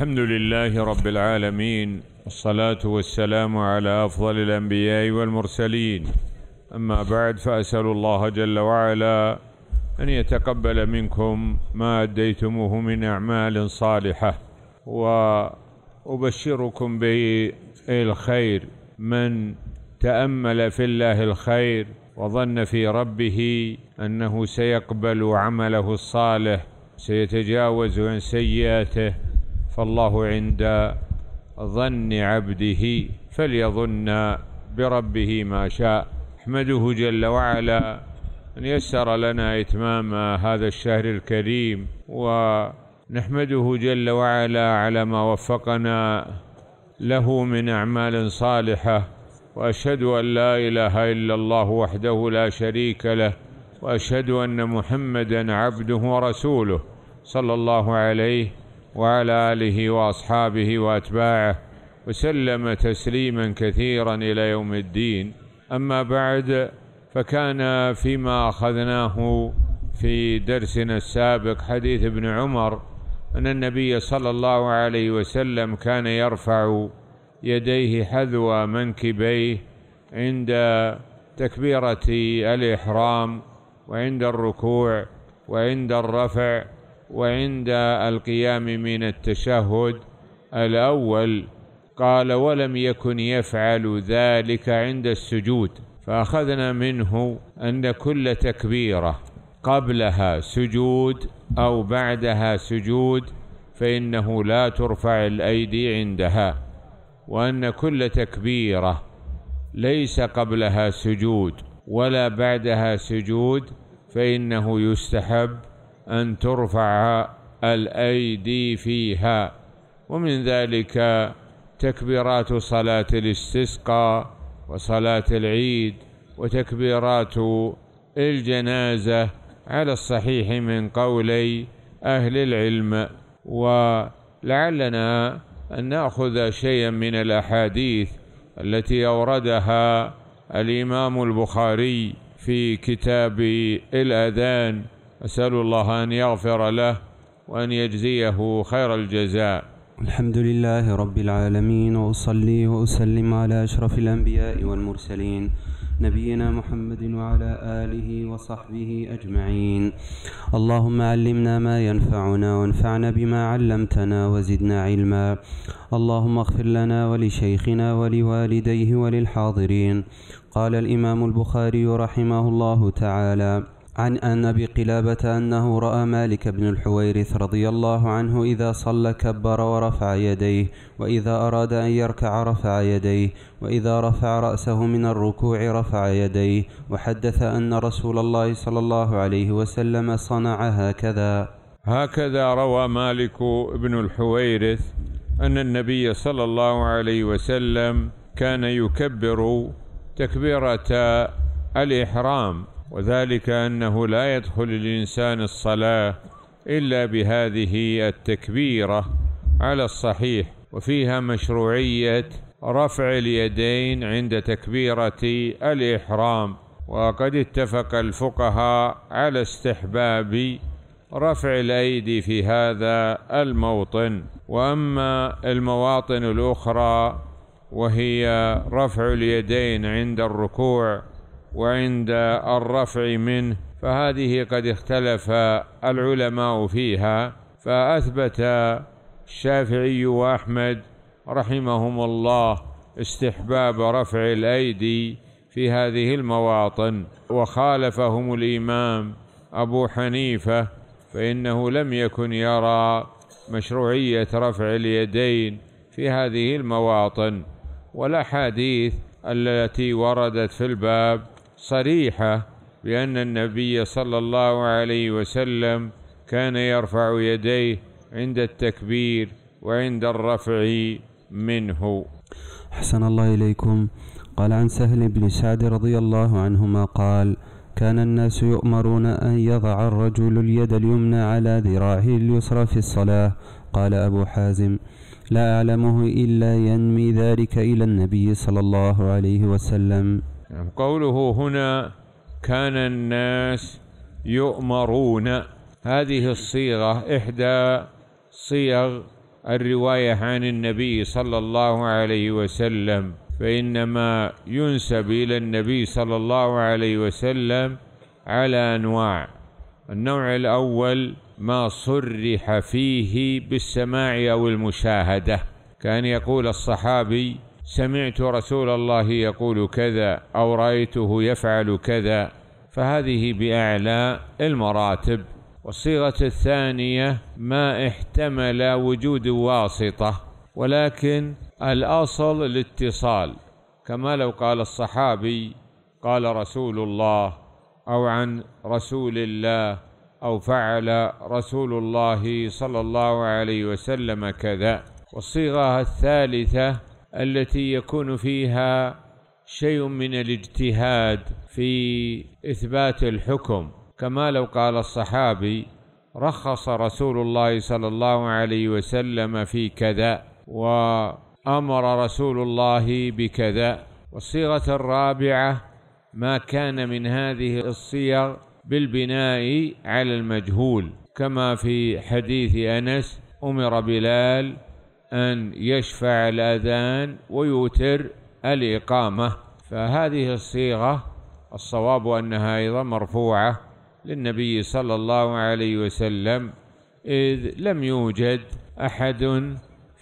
الحمد لله رب العالمين والصلاة والسلام على أفضل الأنبياء والمرسلين أما بعد فأسأل الله جل وعلا أن يتقبل منكم ما أديتموه من أعمال صالحة وأبشركم بالخير من تأمل في الله الخير وظن في ربه أنه سيقبل عمله الصالح سيتجاوز عن سيئاته فالله عند ظن عبده فليظن بربه ما شاء احمده جل وعلا أن يسر لنا إتمام هذا الشهر الكريم ونحمده جل وعلا على ما وفقنا له من أعمال صالحة وأشهد أن لا إله إلا الله وحده لا شريك له وأشهد أن محمدا عبده ورسوله صلى الله عليه وعلى آله وأصحابه وأتباعه وسلم تسليما كثيرا إلى يوم الدين أما بعد فكان فيما أخذناه في درسنا السابق حديث ابن عمر أن النبي صلى الله عليه وسلم كان يرفع يديه حذو منكبيه عند تكبيرة الإحرام وعند الركوع وعند الرفع وعند القيام من التشهد الأول قال ولم يكن يفعل ذلك عند السجود فأخذنا منه أن كل تكبيرة قبلها سجود أو بعدها سجود فإنه لا ترفع الأيدي عندها وأن كل تكبيرة ليس قبلها سجود ولا بعدها سجود فإنه يستحب أن ترفع الأيدي فيها ومن ذلك تكبيرات صلاة الاستسقاء وصلاة العيد وتكبيرات الجنازة على الصحيح من قولي أهل العلم ولعلنا أن نأخذ شيئا من الأحاديث التي أوردها الإمام البخاري في كتاب الأذان أسأل الله أن يغفر له وأن يجزيه خير الجزاء الحمد لله رب العالمين وأصلي وأسلم على أشرف الأنبياء والمرسلين نبينا محمد وعلى آله وصحبه أجمعين اللهم علمنا ما ينفعنا وانفعنا بما علمتنا وزدنا علما اللهم اغفر لنا ولشيخنا ولوالديه وللحاضرين قال الإمام البخاري رحمه الله تعالى عن أن أبي قلابة أنه رأى مالك بن الحويرث رضي الله عنه إذا صلى كبر ورفع يديه وإذا أراد أن يركع رفع يديه وإذا رفع رأسه من الركوع رفع يديه وحدث أن رسول الله صلى الله عليه وسلم صنع هكذا هكذا روى مالك بن الحويرث أن النبي صلى الله عليه وسلم كان يكبر تكبيرة الإحرام وذلك أنه لا يدخل الإنسان الصلاة إلا بهذه التكبيرة على الصحيح وفيها مشروعية رفع اليدين عند تكبيرة الإحرام وقد اتفق الفقهاء على استحباب رفع الأيدي في هذا الموطن وأما المواطن الأخرى وهي رفع اليدين عند الركوع وعند الرفع منه فهذه قد اختلف العلماء فيها فأثبت الشافعي وأحمد رحمهم الله استحباب رفع الأيدي في هذه المواطن وخالفهم الإمام أبو حنيفة فإنه لم يكن يرى مشروعية رفع اليدين في هذه المواطن والأحاديث التي وردت في الباب صريحة بأن النبي صلى الله عليه وسلم كان يرفع يديه عند التكبير وعند الرفع منه حسن الله إليكم قال عن سهل بن سعد رضي الله عنهما قال كان الناس يؤمرون أن يضع الرجل اليد اليمنى على ذراعه اليسرى في الصلاة قال أبو حازم لا أعلمه إلا ينمي ذلك إلى النبي صلى الله عليه وسلم قوله هنا كان الناس يؤمرون هذه الصيغة إحدى صيغ الرواية عن النبي صلى الله عليه وسلم فإنما ينسب إلى النبي صلى الله عليه وسلم على أنواع النوع الأول ما صرح فيه بالسماع أو المشاهدة كان يقول الصحابي سمعت رسول الله يقول كذا أو رأيته يفعل كذا فهذه بأعلى المراتب والصيغة الثانية ما احتمل وجود واسطة ولكن الأصل الاتصال كما لو قال الصحابي قال رسول الله أو عن رسول الله أو فعل رسول الله صلى الله عليه وسلم كذا والصيغة الثالثة التي يكون فيها شيء من الاجتهاد في إثبات الحكم كما لو قال الصحابي رخص رسول الله صلى الله عليه وسلم في كذا وأمر رسول الله بكذا والصيغة الرابعة ما كان من هذه الصيغ بالبناء على المجهول كما في حديث أنس أمر بلال أن يشفع الأذان ويوتر الإقامة فهذه الصيغة الصواب أنها أيضا مرفوعة للنبي صلى الله عليه وسلم إذ لم يوجد أحد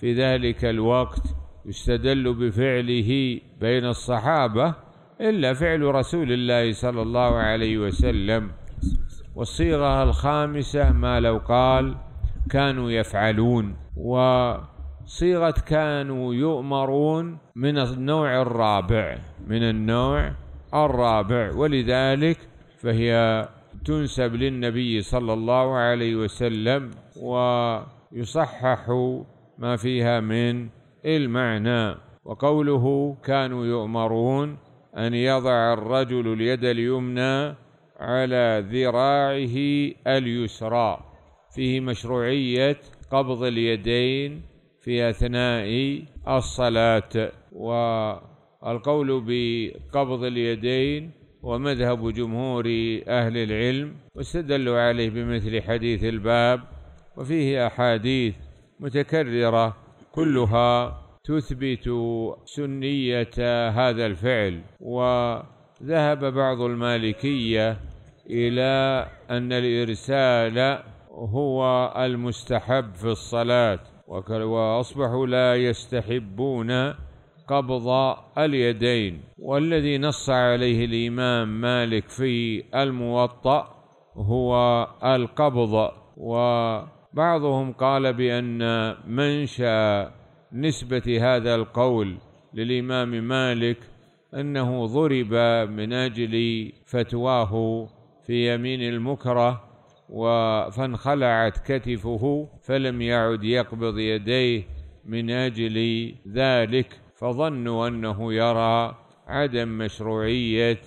في ذلك الوقت يستدل بفعله بين الصحابة إلا فعل رسول الله صلى الله عليه وسلم والصيغة الخامسة ما لو قال كانوا يفعلون و صيغة كانوا يؤمرون من النوع الرابع من النوع الرابع ولذلك فهي تنسب للنبي صلى الله عليه وسلم ويصحح ما فيها من المعنى وقوله كانوا يؤمرون أن يضع الرجل اليد اليمنى على ذراعه اليسرى فيه مشروعية قبض اليدين في أثناء الصلاة والقول بقبض اليدين ومذهب جمهور أهل العلم واستدلوا عليه بمثل حديث الباب وفيه أحاديث متكررة كلها تثبت سنية هذا الفعل وذهب بعض المالكية إلى أن الإرسال هو المستحب في الصلاة وأصبحوا لا يستحبون قبض اليدين والذي نص عليه الإمام مالك في الموطأ هو القبض وبعضهم قال بأن منشأ نسبة هذا القول للإمام مالك أنه ضرب من أجل فتواه في يمين المكره فانخلعت كتفه فلم يعد يقبض يديه من أجل ذلك فظنوا أنه يرى عدم مشروعية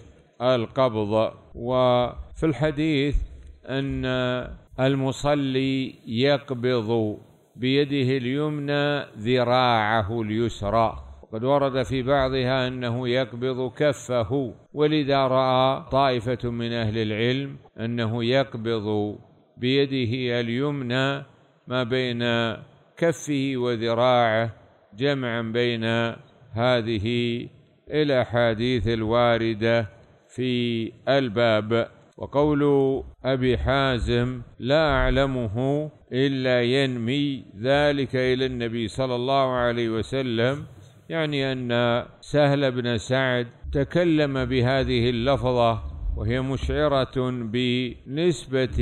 القبض وفي الحديث أن المصلي يقبض بيده اليمنى ذراعه اليسرى وقد ورد في بعضها أنه يقبض كفه ولذا رأى طائفة من أهل العلم أنه يقبض بيده اليمنى ما بين كفه وذراعه جمعا بين هذه الأحاديث الواردة في الباب وقول أبي حازم لا أعلمه إلا ينمي ذلك إلى النبي صلى الله عليه وسلم يعني أن سهل بن سعد تكلم بهذه اللفظة وهي مشعرة بنسبة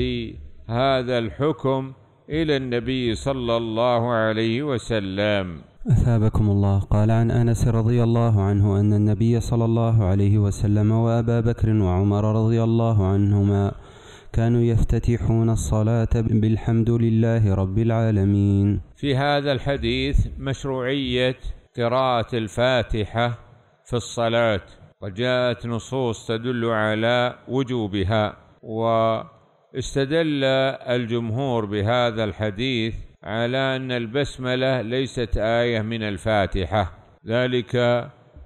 هذا الحكم إلى النبي صلى الله عليه وسلم أثابكم الله قال عن أنس رضي الله عنه أن النبي صلى الله عليه وسلم وأبا بكر وعمر رضي الله عنهما كانوا يفتتحون الصلاة بالحمد لله رب العالمين في هذا الحديث مشروعية قراءة الفاتحة في الصلاة وجاءت نصوص تدل على وجوبها واستدل الجمهور بهذا الحديث على أن البسملة ليست آية من الفاتحة ذلك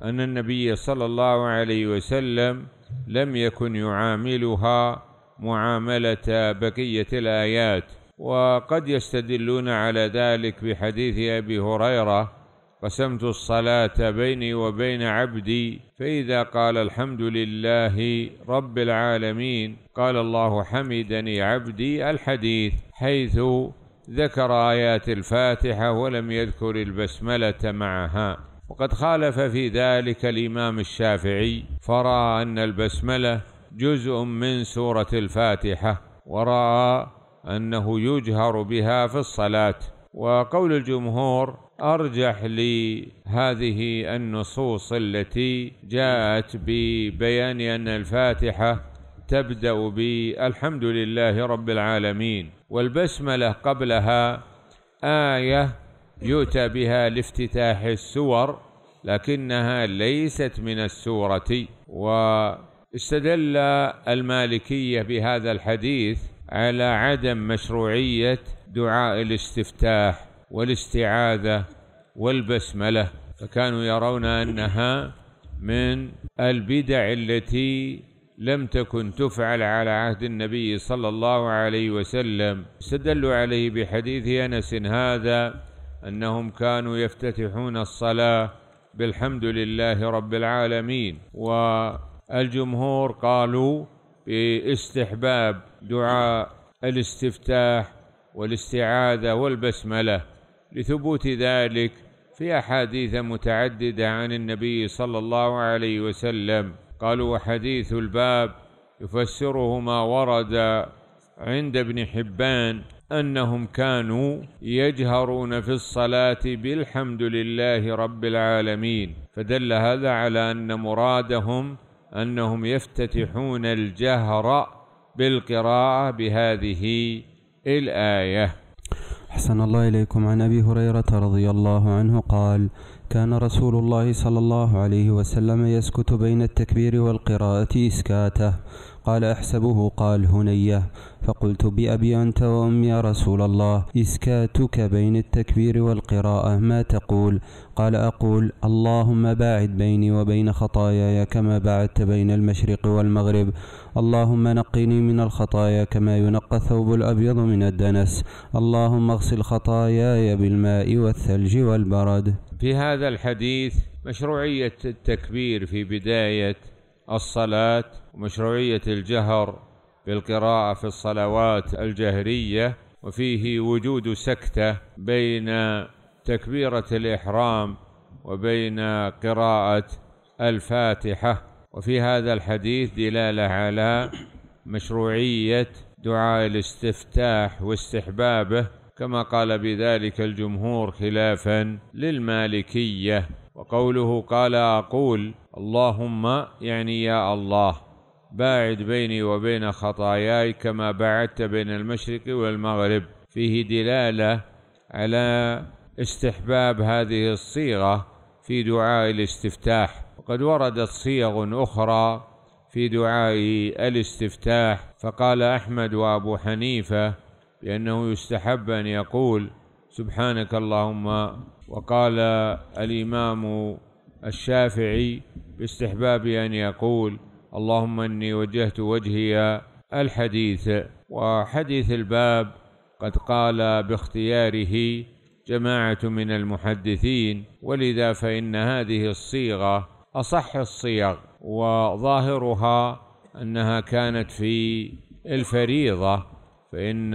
أن النبي صلى الله عليه وسلم لم يكن يعاملها معاملة بقية الآيات وقد يستدلون على ذلك بحديث أبي هريرة قسمت الصلاة بيني وبين عبدي فإذا قال الحمد لله رب العالمين قال الله حمدني عبدي الحديث حيث ذكر آيات الفاتحة ولم يذكر البسملة معها وقد خالف في ذلك الإمام الشافعي فرأى أن البسملة جزء من سورة الفاتحة ورأى أنه يجهر بها في الصلاة وقول الجمهور أرجح لهذه النصوص التي جاءت ببيان أن الفاتحة تبدأ بالحمد لله رب العالمين والبسملة قبلها آية يؤتى بها لافتتاح السور لكنها ليست من السورة واستدل المالكية بهذا الحديث على عدم مشروعية دعاء الاستفتاح والاستعاذة والبسملة فكانوا يرون أنها من البدع التي لم تكن تفعل على عهد النبي صلى الله عليه وسلم استدلوا عليه بحديث أنس هذا أنهم كانوا يفتتحون الصلاة بالحمد لله رب العالمين والجمهور قالوا باستحباب دعاء الاستفتاح والاستعاذة والبسملة لثبوت ذلك في أحاديث متعددة عن النبي صلى الله عليه وسلم قالوا وحديث الباب يفسره ما ورد عند ابن حبان أنهم كانوا يجهرون في الصلاة بالحمد لله رب العالمين فدل هذا على أن مرادهم أنهم يفتتحون الجهر بالقراءة بهذه الآية أحسن الله إليكم عن أبي هريرة رضي الله عنه قال كان رسول الله صلى الله عليه وسلم يسكت بين التكبير والقراءة إسكاته قال أحسبه قال هنيه فقلت بأبي أنت وأمي يا رسول الله إسكاتك بين التكبير والقراءة ما تقول قال أقول اللهم باعد بيني وبين خطاياي كما بعدت بين المشرق والمغرب اللهم نقني من الخطايا كما ينقى الثوب الأبيض من الدنس اللهم اغسل خطاياي بالماء والثلج والبرد في هذا الحديث مشروعية التكبير في بداية الصلاة ومشروعية الجهر بالقراءة في الصلوات الجهرية وفيه وجود سكتة بين تكبيرة الإحرام وبين قراءة الفاتحة وفي هذا الحديث دلالة على مشروعية دعاء الاستفتاح واستحبابه كما قال بذلك الجمهور خلافا للمالكية وقوله قال أقول اللهم يعني يا الله باعد بيني وبين خطاياي كما بعدت بين المشرق والمغرب فيه دلاله على استحباب هذه الصيغه في دعاء الاستفتاح وقد وردت صيغ اخرى في دعاء الاستفتاح فقال احمد وابو حنيفه بانه يستحب ان يقول سبحانك اللهم وقال الامام الشافعي باستحباب أن يقول اللهم إني وجهت وجهي الحديث وحديث الباب قد قال باختياره جماعة من المحدثين ولذا فإن هذه الصيغة أصح الصيغ وظاهرها أنها كانت في الفريضة فإن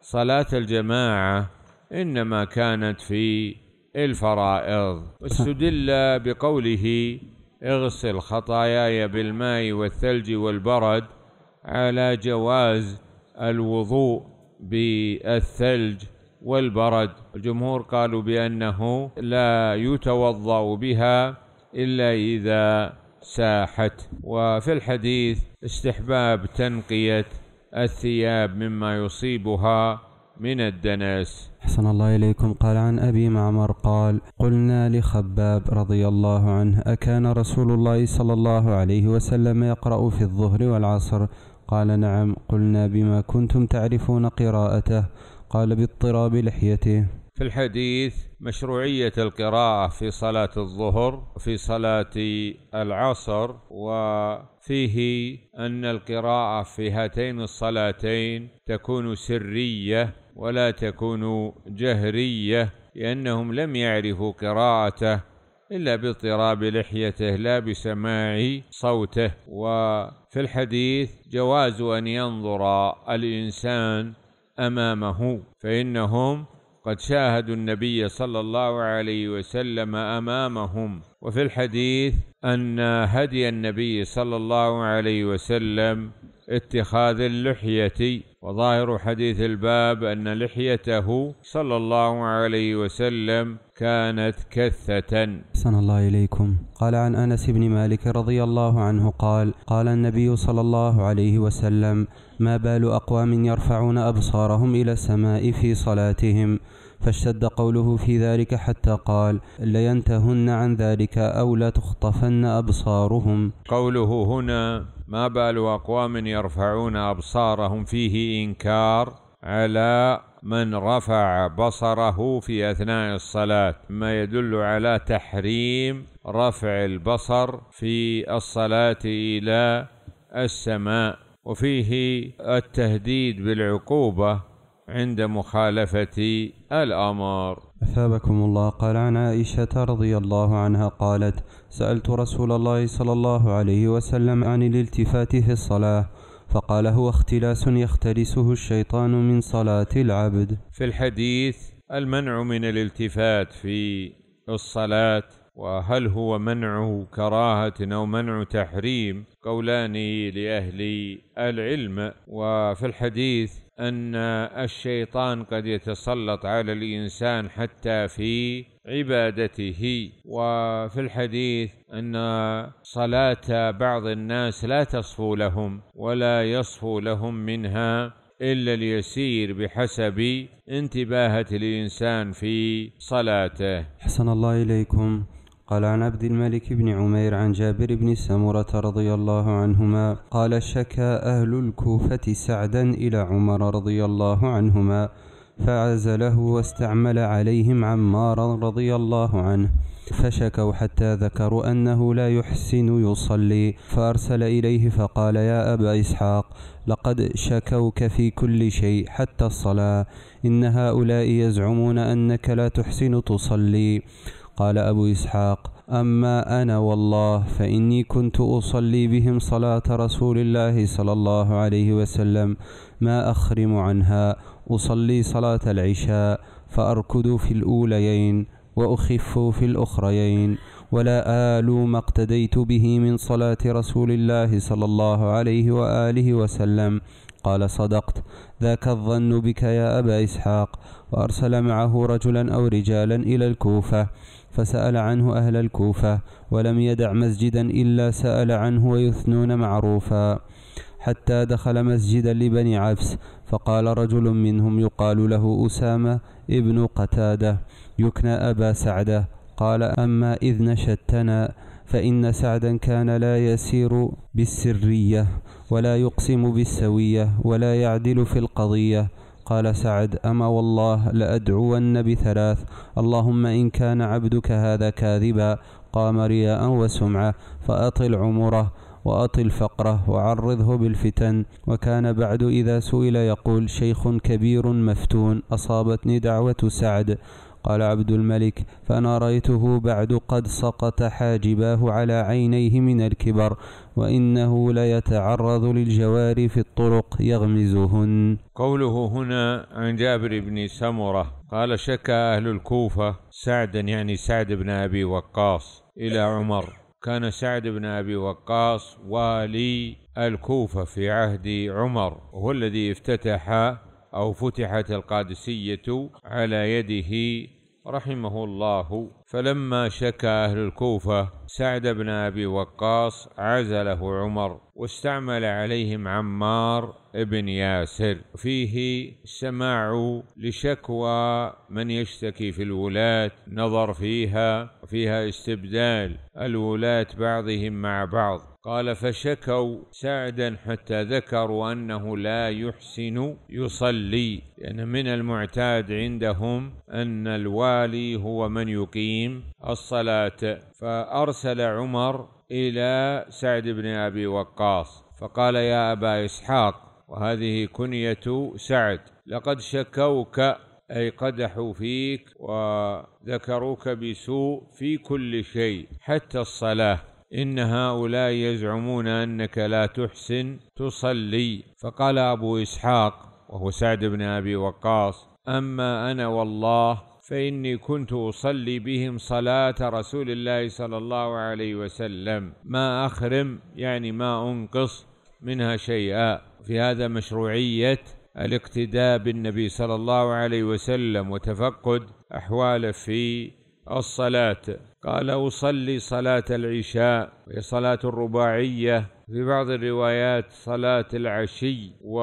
صلاة الجماعة إنما كانت في الفرائض واستدل بقوله اغسل خطاياي بالماء والثلج والبرد على جواز الوضوء بالثلج والبرد الجمهور قالوا بأنه لا يتوضأ بها إلا إذا ساحت وفي الحديث استحباب تنقية الثياب مما يصيبها من الدنس أحسن الله إليكم قال عن أبي معمر قال قلنا لخباب رضي الله عنه أكان رسول الله صلى الله عليه وسلم يقرأ في الظهر والعصر قال نعم قلنا بما كنتم تعرفون قراءته قال باضطراب لحيته في الحديث مشروعية القراءة في صلاة الظهر وفي صلاة العصر وفيه أن القراءة في هاتين الصلاتين تكون سرية ولا تكون جهرية لأنهم لم يعرفوا قراءته إلا باضطراب لحيته لا بسماع صوته وفي الحديث جواز أن ينظر الإنسان أمامه فإنهم قد شاهدوا النبي صلى الله عليه وسلم امامهم وفي الحديث ان هدي النبي صلى الله عليه وسلم اتخاذ اللحيه وظاهر حديث الباب أن لحيته صلى الله عليه وسلم كانت كثة أحسن الله إليكم قال عن أنس بن مالك رضي الله عنه قال قال النبي صلى الله عليه وسلم ما بال أقوام يرفعون أبصارهم إلى السماء في صلاتهم فاشتد قوله في ذلك حتى قال لينتهن عن ذلك أو لتخطفن أبصارهم قوله هنا ما بال أقوام يرفعون أبصارهم فيه إنكار على من رفع بصره في أثناء الصلاة ما يدل على تحريم رفع البصر في الصلاة إلى السماء وفيه التهديد بالعقوبة عند مخالفة الأمر أثابكم الله قال عن عائشة رضي الله عنها قالت سألت رسول الله صلى الله عليه وسلم عن الالتفات في الصلاة فقال هو اختلاس يختلسه الشيطان من صلاة العبد في الحديث المنع من الالتفات في الصلاة وهل هو منع كراهة أو منع تحريم قولان لأهل العلم وفي الحديث ان الشيطان قد يتسلط على الانسان حتى في عبادته وفي الحديث ان صلاه بعض الناس لا تصفو لهم ولا يصفو لهم منها الا اليسير بحسب انتباهه الانسان في صلاته. حسن الله اليكم. قال عن عبد الملك بن عمير عن جابر بن سمرة رضي الله عنهما قال شكى أهل الكوفة سعدا إلى عمر رضي الله عنهما فعزله واستعمل عليهم عمارا رضي الله عنه فشكوا حتى ذكروا أنه لا يحسن يصلي فأرسل إليه فقال يا أبا إسحاق لقد شكوك في كل شيء حتى الصلاة إن هؤلاء يزعمون أنك لا تحسن تصلي قال أبو إسحاق أما أنا والله فإني كنت أصلي بهم صلاة رسول الله صلى الله عليه وسلم ما أخرم عنها أصلي صلاة العشاء فأركد في الأوليين وأخف في الأخريين ولا آل ما اقتديت به من صلاة رسول الله صلى الله عليه وآله وسلم قال صدقت ذاك الظن بك يا أبا إسحاق وأرسل معه رجلا أو رجالا إلى الكوفة فسأل عنه أهل الكوفة ولم يدع مسجدا إلا سأل عنه ويثنون معروفا حتى دخل مسجدا لبني عبس فقال رجل منهم يقال له أسامة ابن قتادة يكنى أبا سعدة قال أما إذ نشدتنا فإن سعدا كان لا يسير بالسرية ولا يقسم بالسوية ولا يعدل في القضية قال سعد أما والله لأدعون بثلاث اللهم إن كان عبدك هذا كاذبا قام رياء وسمعة فأطل عمره وأطل فقره وعرضه بالفتن وكان بعد إذا سئل يقول شيخ كبير مفتون أصابتني دعوة سعد قال عبد الملك فأنا رأيته بعد قد سقط حاجباه على عينيه من الكبر وإنه ليتعرض للجوار في الطرق يغمزهن قوله هنا عن جابر بن سمرة قال شكى أهل الكوفة سعدا يعني سعد بن أبي وقاص إلى عمر كان سعد بن أبي وقاص والي الكوفة في عهد عمر هو الذي افتتح أو فتحت القادسية على يده رحمه الله فلما شكى أهل الكوفة سعد بن أبي وقاص عزله عمر واستعمل عليهم عمار بن ياسر فيه سماع لشكوى من يشتكي في الولاة نظر فيها فيها استبدال الولاة بعضهم مع بعض قال فشكوا سعدا حتى ذكروا أنه لا يحسن يصلي يعني من المعتاد عندهم أن الوالي هو من يقيم الصلاة فأرسل عمر إلى سعد بن أبي وقاص فقال يا أبا إسحاق وهذه كنية سعد لقد شكوك أي قدحوا فيك وذكروك بسوء في كل شيء حتى الصلاة إن هؤلاء يزعمون أنك لا تحسن تصلي فقال أبو إسحاق وهو سعد بن أبي وقاص أما أنا والله فاني كنت اصلي بهم صلاه رسول الله صلى الله عليه وسلم ما اخرم يعني ما انقص منها شيئا في هذا مشروعيه الاقتداء بالنبي صلى الله عليه وسلم وتفقد احواله في الصلاه قال اصلي صلاه العشاء وهي صلاه الرباعيه في بعض الروايات صلاه العشي و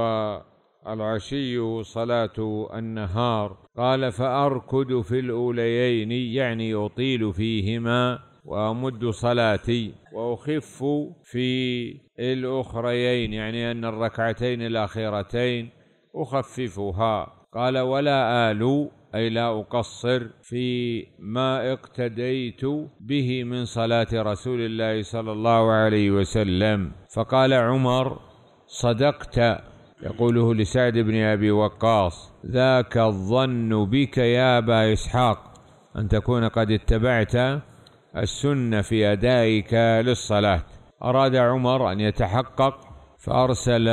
العشي صلاة النهار قال فأركد في الأوليين يعني أطيل فيهما وأمد صلاتي وأخف في الأخريين يعني أن الركعتين الأخيرتين أخففها قال ولا آل أي لا أقصر في ما اقتديت به من صلاة رسول الله صلى الله عليه وسلم فقال عمر صدقت يقوله لسعد بن أبي وقاص ذاك الظن بك يا أبا إسحاق أن تكون قد اتبعت السنة في أدائك للصلاة أراد عمر أن يتحقق فأرسل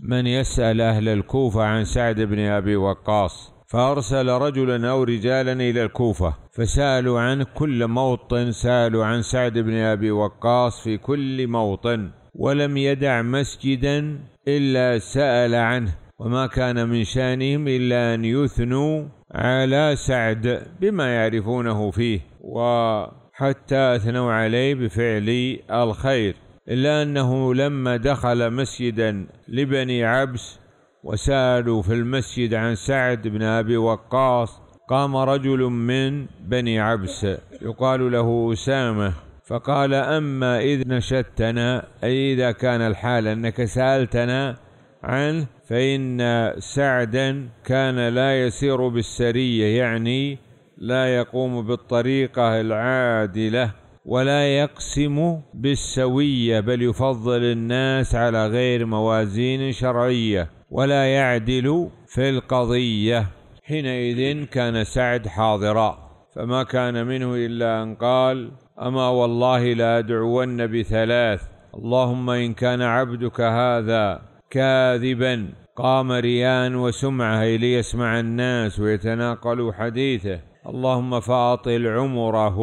من يسأل أهل الكوفة عن سعد بن أبي وقاص فأرسل رجلا أو رجالا إلى الكوفة فسألوا عن كل موطن سألوا عن سعد بن أبي وقاص في كل موطن ولم يدع مسجدا إلا سأل عنه وما كان من شانهم إلا أن يثنوا على سعد بما يعرفونه فيه وحتى أثنوا عليه بفعل الخير إلا أنه لما دخل مسجدا لبني عبس وسألوا في المسجد عن سعد بن أبي وقاص قام رجل من بني عبس يقال له أسامة فقال أما إذ نشدتنا أي إذا كان الحال أنك سألتنا عنه فإن سعدا كان لا يسير بالسرية يعني لا يقوم بالطريقة العادلة ولا يقسم بالسوية بل يفضل الناس على غير موازين شرعية ولا يعدل في القضية حينئذ كان سعد حاضرا فما كان منه إلا أن قال اما والله لادعون بثلاث اللهم ان كان عبدك هذا كاذبا قام ريان وسمعه ليسمع الناس ويتناقلوا حديثه اللهم فاطل عمره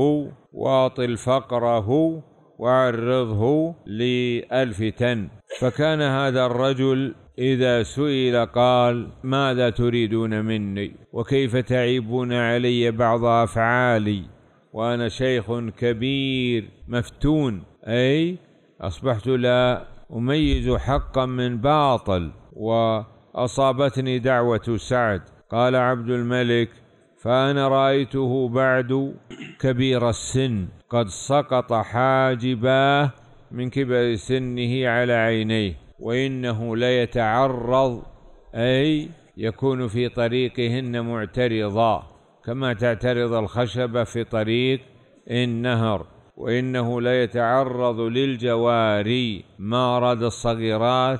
واطل فقره وعرضه للفتن فكان هذا الرجل إذا سئل قال ماذا تريدون مني وكيف تعيبون علي بعض أفعالي وأنا شيخ كبير مفتون أي أصبحت لا أميز حقا من باطل وأصابتني دعوة سعد قال عبد الملك فأنا رأيته بعد كبير السن قد سقط حاجباه من كبر سنه على عينيه وإنه ليتعرض أي يكون في طريقهن معترضا كما تعترض الخشبة في طريق النهر وإنه لا يتعرض للجواري ما أراد الصغيرات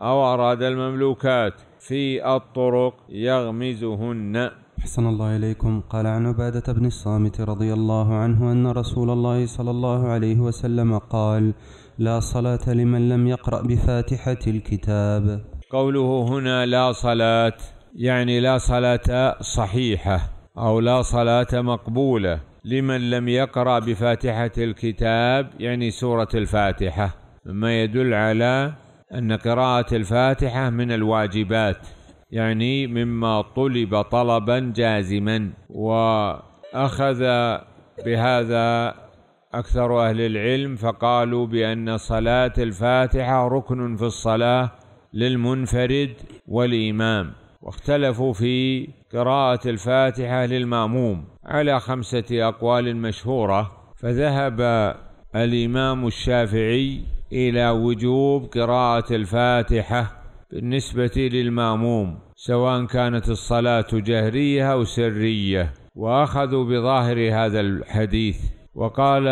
أو أراد المملوكات في الطرق يغمزهن أحسن الله إليكم قال عن عبادة بن الصامت رضي الله عنه أن رسول الله صلى الله عليه وسلم قال لا صلاة لمن لم يقرأ بفاتحة الكتاب قوله هنا لا صلاة يعني لا صلاة صحيحة أو لا صلاة مقبولة لمن لم يقرأ بفاتحة الكتاب يعني سورة الفاتحة مما يدل على أن قراءة الفاتحة من الواجبات يعني مما طلب طلبا جازما وأخذ بهذا أكثر أهل العلم فقالوا بأن صلاة الفاتحة ركن في الصلاة للمنفرد والإمام واختلفوا في قراءة الفاتحة للماموم على خمسة أقوال مشهورة فذهب الإمام الشافعي إلى وجوب قراءة الفاتحة بالنسبة للماموم سواء كانت الصلاة جهرية أو سرية وأخذوا بظاهر هذا الحديث وقال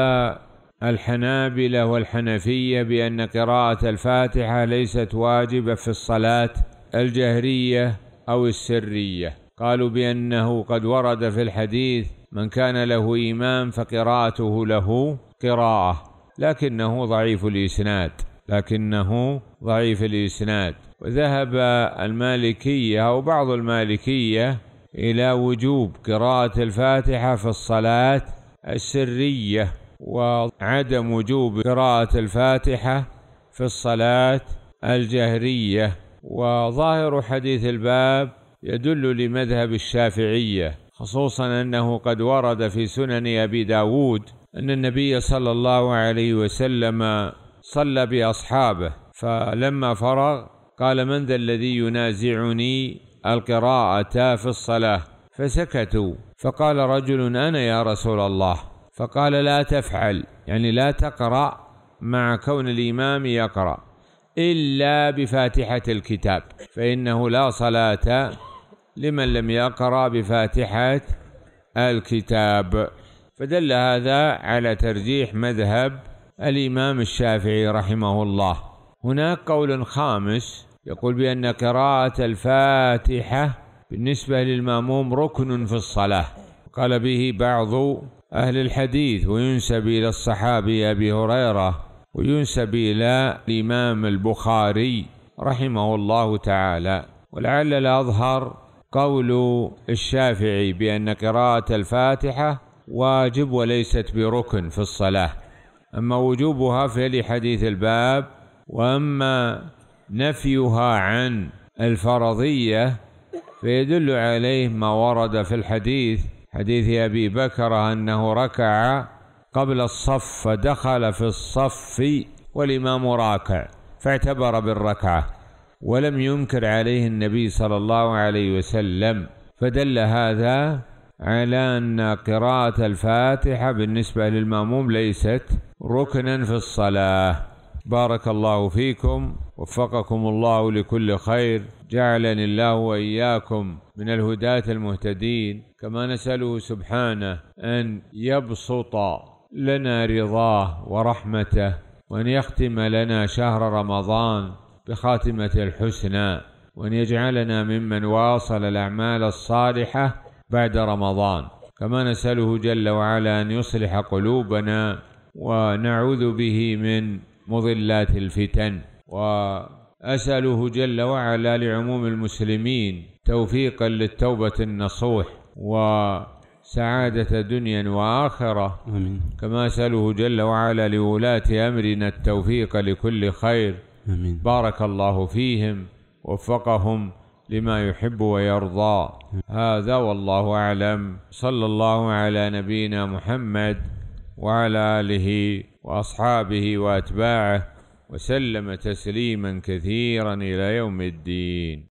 الحنابلة والحنفية بأن قراءة الفاتحة ليست واجبة في الصلاة الجهرية أو السرية قالوا بأنه قد ورد في الحديث من كان له ايمان فقراءته له قراءة لكنه ضعيف الإسناد لكنه ضعيف الإسناد وذهب المالكية أو بعض المالكية إلى وجوب قراءة الفاتحة في الصلاة السرية وعدم وجوب قراءة الفاتحة في الصلاة الجهرية وظاهر حديث الباب يدل لمذهب الشافعية خصوصا أنه قد ورد في سنن أبي داود أن النبي صلى الله عليه وسلم صلى بأصحابه فلما فرغ قال من ذا الذي ينازعني القراءة في الصلاة فسكتوا فقال رجل أنا يا رسول الله فقال لا تفعل يعني لا تقرأ مع كون الإمام يقرأ إلا بفاتحة الكتاب فإنه لا صلاة لمن لم يقرأ بفاتحة الكتاب فدل هذا على ترجيح مذهب الإمام الشافعي رحمه الله هناك قول خامس يقول بأن قراءة الفاتحة بالنسبة للماموم ركن في الصلاة قال به بعض أهل الحديث وينسب إلى الصحابي أبي هريرة وينسب إلى الإمام البخاري رحمه الله تعالى ولعل الأظهر قول الشافعي بأن قراءة الفاتحة واجب وليست بركن في الصلاة أما وجوبها فلحديث الباب وأما نفيها عن الفرضية فيدل عليه ما ورد في الحديث حديث أبي بكر أنه ركع قبل الصف فدخل في الصف والإمام راكع فاعتبر بالركعة ولم ينكر عليه النبي صلى الله عليه وسلم فدل هذا على أن قراءة الفاتحة بالنسبة للمأموم ليست ركنا في الصلاة بارك الله فيكم وفقكم الله لكل خير جعلني الله وإياكم من الهداة المهتدين كما نسأله سبحانه أن يبسط لنا رضاه ورحمته وأن يختم لنا شهر رمضان بخاتمة الحسنى وأن يجعلنا ممن واصل الأعمال الصالحة بعد رمضان كما نسأله جل وعلا أن يصلح قلوبنا ونعوذ به من مضلات الفتن وأسأله جل وعلا لعموم المسلمين توفيقا للتوبة النصوح وسعادة دنيا وآخرة آمين. كما أسأله جل وعلا لولاة أمرنا التوفيق لكل خير آمين بارك الله فيهم وفقهم لما يحب ويرضى هذا والله أعلم صلى الله على نبينا محمد وعلى آله وأصحابه وأتباعه وسلم تسليما كثيرا إلى يوم الدين